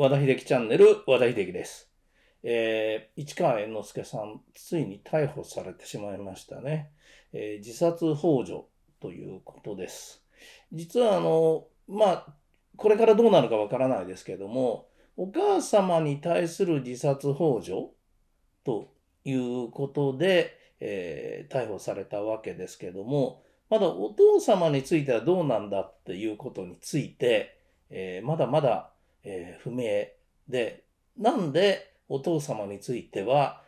和田秀樹チャンネル、和田秀樹です。えー、市川猿之助さん、ついに逮捕されてしまいましたね。えー、自殺ほ助ということです。実はあの、まあ、これからどうなるかわからないですけども、お母様に対する自殺ほ助ということで、えー、逮捕されたわけですけども、まだお父様についてはどうなんだっていうことについて、えー、まだまだえー、不明で、なんでお父様については、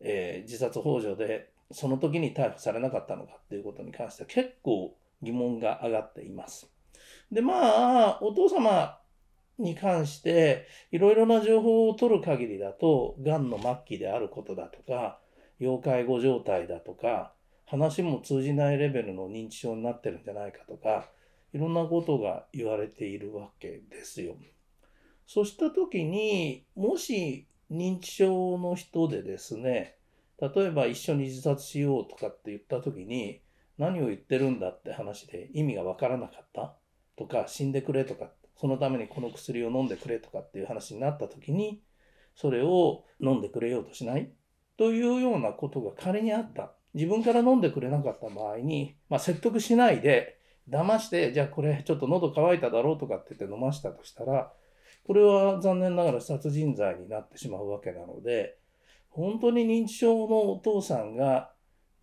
えー、自殺ほ助でその時に逮捕されなかったのかっていうことに関しては結構疑問が上がっています。で、まあ、お父様に関して、いろいろな情報を取る限りだと、癌の末期であることだとか、要介護状態だとか、話も通じないレベルの認知症になってるんじゃないかとか、いろんなことが言われているわけですよ。そうした時にもし認知症の人でですね例えば一緒に自殺しようとかって言った時に何を言ってるんだって話で意味が分からなかったとか死んでくれとかそのためにこの薬を飲んでくれとかっていう話になった時にそれを飲んでくれようとしないというようなことが仮にあった自分から飲んでくれなかった場合に、まあ、説得しないで騙してじゃあこれちょっと喉乾いただろうとかって言って飲ましたとしたらこれは残念ながら殺人罪になってしまうわけなので、本当に認知症のお父さんが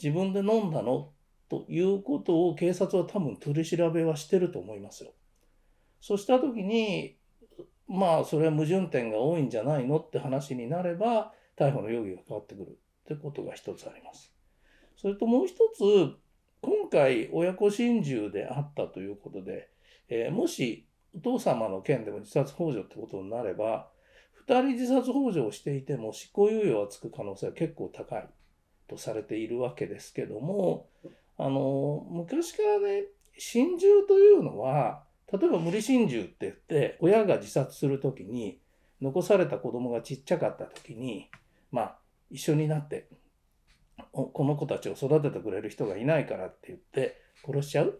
自分で飲んだのということを警察は多分取り調べはしてると思いますよ。そうした時に、まあそれは矛盾点が多いんじゃないのって話になれば、逮捕の容疑が変わってくるってことが一つあります。それともう一つ、今回親子心中であったということで、えー、もしお父様の件でも自殺幇助ってことになれば、2人自殺幇助をしていても執行猶予はつく可能性は結構高いとされているわけですけども、あの、昔からね、心中というのは、例えば無理心中って言って、親が自殺する時に、残された子供がちっちゃかった時に、まあ、一緒になって、この子たちを育ててくれる人がいないからって言って、殺しちゃう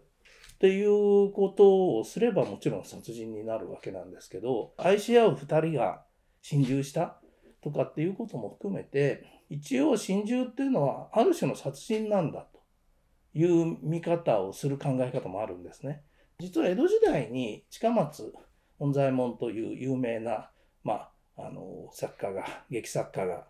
っていうことをすればもちろん殺人になるわけなんですけど愛し合う2人が心中したとかっていうことも含めて一応心中っていうのはある種の殺人なんだという見方をする考え方もあるんですね。実は江戸時代に近松本左衛門という有名な、まあ、あの作家が劇作家が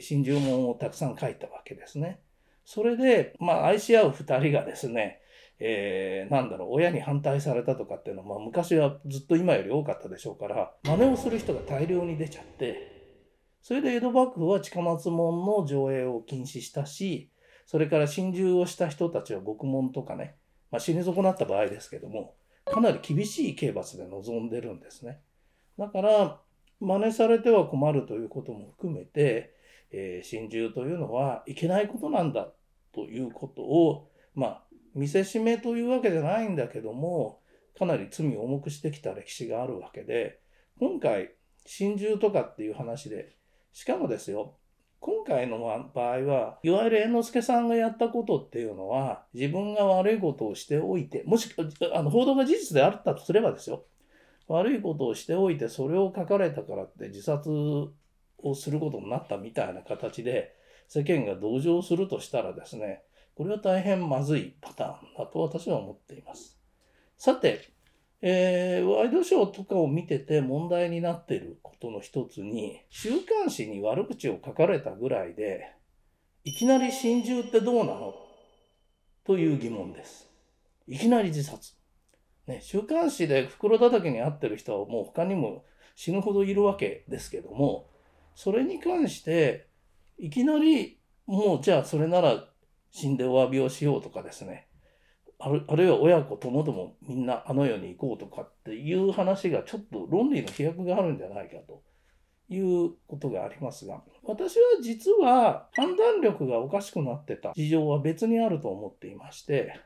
心中文をたくさん書いたわけですね。それで、まあ、愛し合う2人がですねえー、なんだろう親に反対されたとかっていうのは、まあ、昔はずっと今より多かったでしょうから真似をする人が大量に出ちゃってそれで江戸幕府は近松門の上映を禁止したしそれから心中をした人たちは獄門とかね、まあ、死に損なった場合ですけどもかなり厳しい刑罰で臨んでるんですね。だから真似されては困るということも含めて、えー、心中というのはいけないことなんだということをまあ見せしめというわけじゃないんだけどもかなり罪を重くしてきた歴史があるわけで今回心中とかっていう話でしかもですよ今回の場合は、いわゆる猿之助さんがやったことっていうのは、自分が悪いことをしておいて、もし、あの報道が事実であったとすればですよ、悪いことをしておいて、それを書かれたからって自殺をすることになったみたいな形で、世間が同情するとしたらですね、これは大変まずいパターンだと私は思っています。さて、えー、ワイドショーとかを見てて問題になっていることの一つに、週刊誌に悪口を書かれたぐらいで、いきなり心中ってどうなのという疑問です。いきなり自殺。ね、週刊誌で袋叩きに遭ってる人はもう他にも死ぬほどいるわけですけども、それに関して、いきなりもうじゃあそれなら死んでお詫びをしようとかですねあるあるいは親子ともどもみんなあの世に行こうとかっていう話がちょっと論理の飛躍があるんじゃないかということがありますが私は実は判断力がおかしくなってた事情は別にあると思っていまして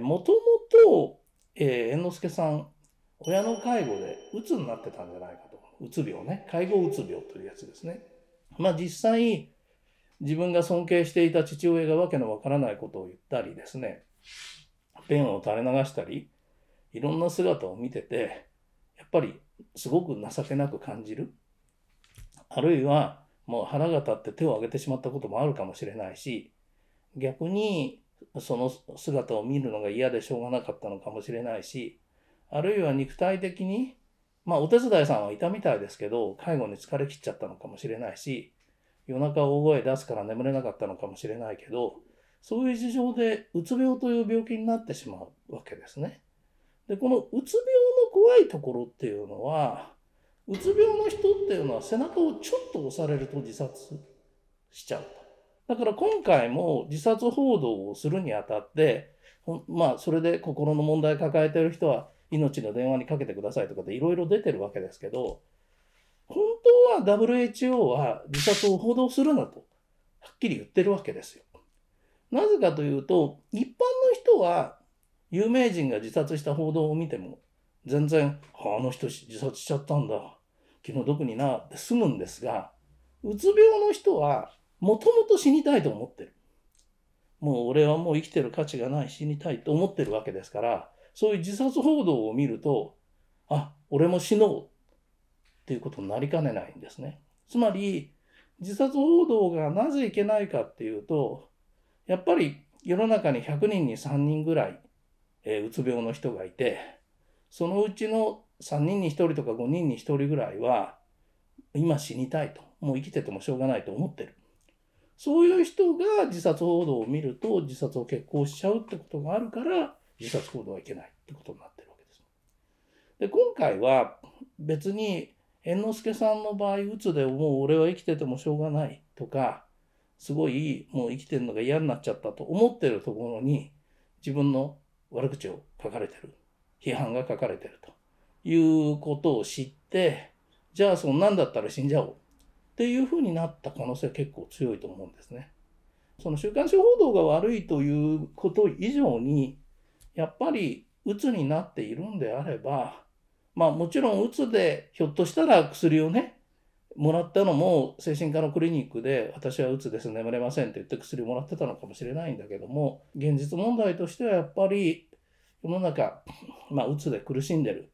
もともと猿之助さん親の介護でうつになってたんじゃないかとうつ病ね介護うつ病というやつですね。まあ実際自分が尊敬していた父親がわけのわからないことを言ったりですね、ペンを垂れ流したり、いろんな姿を見てて、やっぱりすごく情けなく感じる。あるいは、もう腹が立って手を挙げてしまったこともあるかもしれないし、逆にその姿を見るのが嫌でしょうがなかったのかもしれないし、あるいは肉体的に、まあお手伝いさんはいたみたいですけど、介護に疲れ切っちゃったのかもしれないし、夜中大声出すから眠れなかったのかもしれないけどそういう事情でうつ病という病気になってしまうわけですね。でこのうつ病の怖いところっていうのはうつ病の人っていうのは背中をちょっと押されると自殺しちゃうだから今回も自殺報道をするにあたってまあそれで心の問題抱えてる人は命の電話にかけてくださいとかでいろいろ出てるわけですけど本当は WHO は自殺を報道するなと、はっきり言ってるわけですよ。なぜかというと、一般の人は有名人が自殺した報道を見ても、全然、あの人自殺しちゃったんだ。気の毒になって済むんですが、うつ病の人はもともと死にたいと思ってる。もう俺はもう生きてる価値がない死にたいと思ってるわけですから、そういう自殺報道を見ると、あ、俺も死のうということになりかねないんですね。つまり、自殺報道がなぜいけないかっていうと、やっぱり世の中に100人に3人ぐらい、えー、うつ病の人がいて、そのうちの3人に1人とか5人に1人ぐらいは、今死にたいと。もう生きててもしょうがないと思ってる。そういう人が自殺報道を見ると自殺を決行しちゃうってことがあるから自殺行動はいけないってことになってるわけです。で、今回は別に猿之助さんの場合、うつでもう俺は生きててもしょうがないとか、すごいもう生きてるのが嫌になっちゃったと思ってるところに、自分の悪口を書かれてる。批判が書かれてるということを知って、じゃあそんなんだったら死んじゃおうっていうふうになった可能性は結構強いと思うんですね。その週刊誌報道が悪いということ以上に、やっぱり鬱になっているんであれば、まあもちろんうつでひょっとしたら薬をねもらったのも精神科のクリニックで私はうつです眠れませんって言って薬をもらってたのかもしれないんだけども現実問題としてはやっぱり世の中まあうつで苦しんでる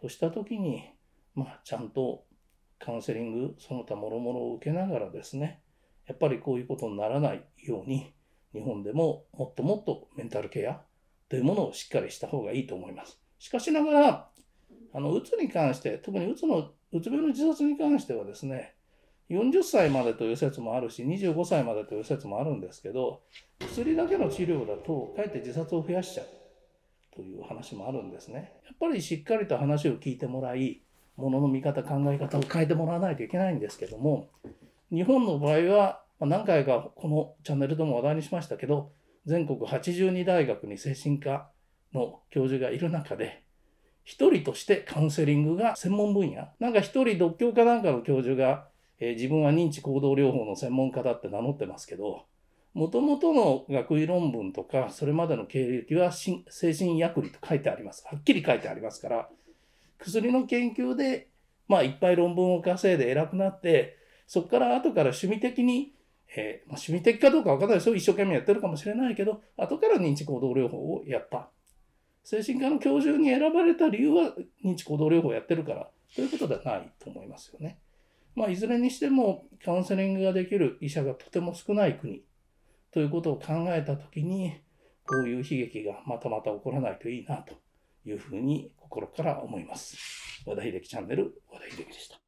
とした時にまあちゃんとカウンセリングその他もろもろを受けながらですねやっぱりこういうことにならないように日本でももっともっとメンタルケアというものをしっかりした方がいいと思います。しかしながらあの、うつに関して、特にうつの、うつ病の自殺に関してはですね、40歳までという説もあるし、25歳までという説もあるんですけど、薬だけの治療だと、かえって自殺を増やしちゃうという話もあるんですね。やっぱりしっかりと話を聞いてもらい、ものの見方、考え方を変えてもらわないといけないんですけども、日本の場合は、何回かこのチャンネルでも話題にしましたけど、全国82大学に精神科の教授がいる中で、一人としてカウンセリングが専門分野なんか一人独協かなんかの教授が、えー、自分は認知行動療法の専門家だって名乗ってますけどもともとの学位論文とかそれまでの経歴は精神薬理と書いてありますはっきり書いてありますから薬の研究でまあいっぱい論文を稼いで偉くなってそこから後から趣味的にえー、まあ、趣味的かどうか分からないですよ。一生懸命やってるかもしれないけど、後から認知行動療法をやった。精神科の教授に選ばれた理由は認知行動療法やってるからということではないと思いますよね。まあ、いずれにしてもカウンセリングができる医者がとても少ない国ということを考えた時にこういう悲劇がまたまた起こらないといいなというふうに心から思います。和田秀樹チャンネル和田秀樹でした。